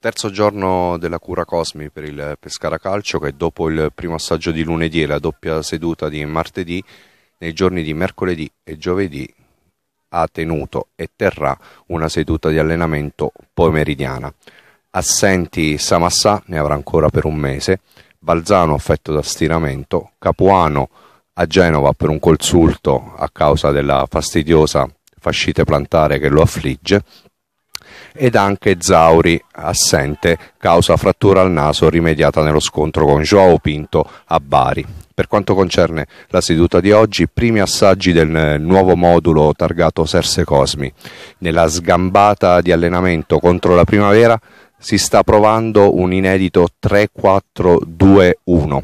Terzo giorno della cura Cosmi per il Pescara Calcio che dopo il primo assaggio di lunedì e la doppia seduta di martedì, nei giorni di mercoledì e giovedì ha tenuto e terrà una seduta di allenamento pomeridiana. Assenti Samassà ne avrà ancora per un mese Balzano affetto da stiramento, Capuano a Genova per un consulto a causa della fastidiosa fascite plantare che lo affligge ed anche Zauri assente causa frattura al naso rimediata nello scontro con Joao Pinto a Bari. Per quanto concerne la seduta di oggi, primi assaggi del nuovo modulo targato Serse Cosmi. Nella sgambata di allenamento contro la primavera si sta provando un inedito 3-4-2-1.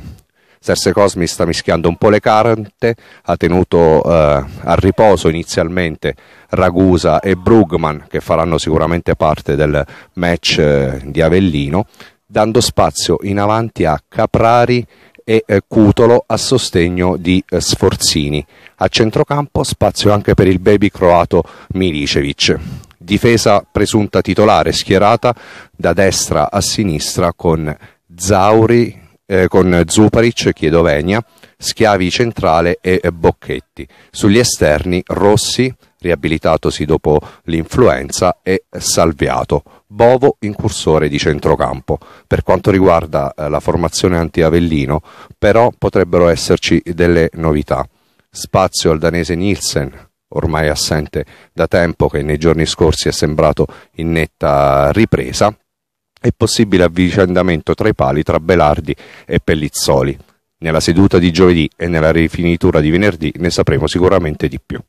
Serse Cosmi sta mischiando un po' le carte, ha tenuto eh, a riposo inizialmente Ragusa e Brugman che faranno sicuramente parte del match eh, di Avellino, dando spazio in avanti a Caprari e eh, Cutolo a sostegno di eh, Sforzini. A centrocampo spazio anche per il baby croato Milicevic difesa presunta titolare schierata da destra a sinistra con Zauri, eh, con Zuparic, chiedo Venia, Schiavi centrale e Bocchetti. Sugli esterni Rossi, riabilitatosi dopo l'influenza, e Salviato, Bovo incursore di centrocampo. Per quanto riguarda eh, la formazione anti-Avellino, però potrebbero esserci delle novità. Spazio al danese Nielsen, ormai assente da tempo, che nei giorni scorsi è sembrato in netta ripresa, e possibile avvicendamento tra i pali tra Belardi e Pellizzoli. Nella seduta di giovedì e nella rifinitura di venerdì ne sapremo sicuramente di più.